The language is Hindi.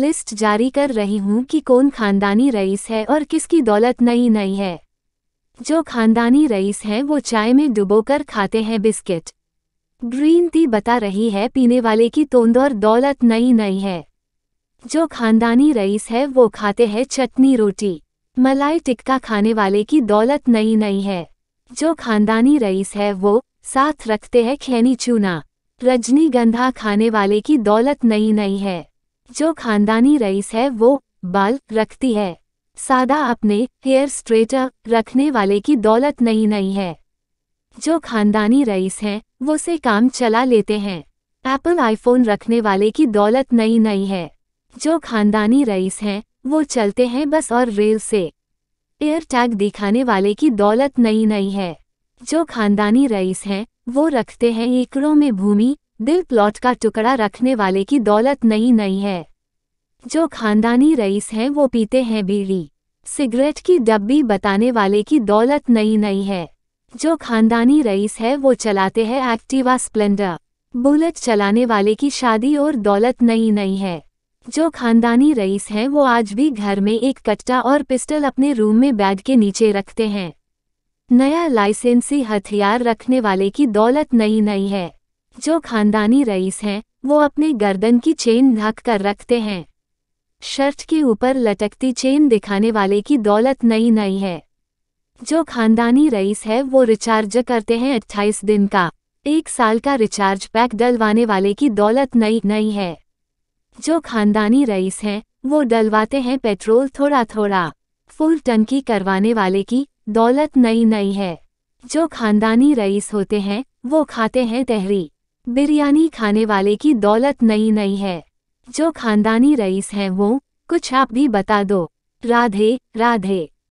लिस्ट जारी कर रही हूँ कि कौन खानदानी रईस है और किसकी दौलत नई नई है जो खानदानी रईस हैं वो चाय में डुबोकर खाते हैं बिस्किट ग्रीन टी बता रही है पीने वाले की तोंद और दौलत नई नई है जो खानदानी रईस है वो खाते हैं चटनी रोटी मलाई टिक्का खाने वाले की दौलत नई नई है जो खानदानी रईस है वो साथ रखते हैं खैनी चूना रजनीगंधा खाने वाले की दौलत नई नई है जो खानदानी रईस है वो बाल रखती है सादा अपने हेयर स्ट्रेटर रखने वाले की दौलत नहीं नहीं है जो खानदानी रईस हैं वो से काम चला लेते हैं एप्पल आईफोन रखने वाले की दौलत नहीं नहीं है जो खानदानी रईस हैं वो चलते हैं बस और रेल से एयर टैग दिखाने वाले की दौलत नहीं नहीं है जो खानदानी रईस हैं वो रखते हैं एकड़ों में भूमि दिल प्लॉट का टुकड़ा रखने वाले की दौलत नहीं नहीं है जो खानदानी रईस हैं वो पीते हैं बीड़ी सिगरेट की डब्बी बताने वाले की दौलत नहीं नई है जो खानदानी रईस है वो चलाते हैं एक्टिवा स्प्लेंडर बुलेट चलाने वाले की शादी और दौलत नहीं नई है जो खानदानी रईस हैं वो आज भी घर में एक कट्टा और पिस्टल अपने रूम में बेड के नीचे रखते हैं नया लाइसेंसी हथियार रखने वाले की दौलत नहीं नई है जो खानदानी रईस हैं वो अपने गर्दन की चेन ढक कर रखते हैं शर्ट के ऊपर लटकती चेन दिखाने वाले की दौलत नई नई है जो खानदानी रईस है वो रिचार्ज करते हैं अट्ठाईस दिन का एक साल का रिचार्ज पैक डलवाने वाले की दौलत नई नई है जो खानदानी रईस है वो डलवाते हैं पेट्रोल थोड़ा थोड़ा फुल टंकी करवाने वाले की दौलत नई नई है जो खानदानी रईस होते हैं वो खाते हैं तहरी बिरयानी खाने वाले की दौलत नई नई है जो खानदानी रईस हैं वो कुछ आप भी बता दो राधे राधे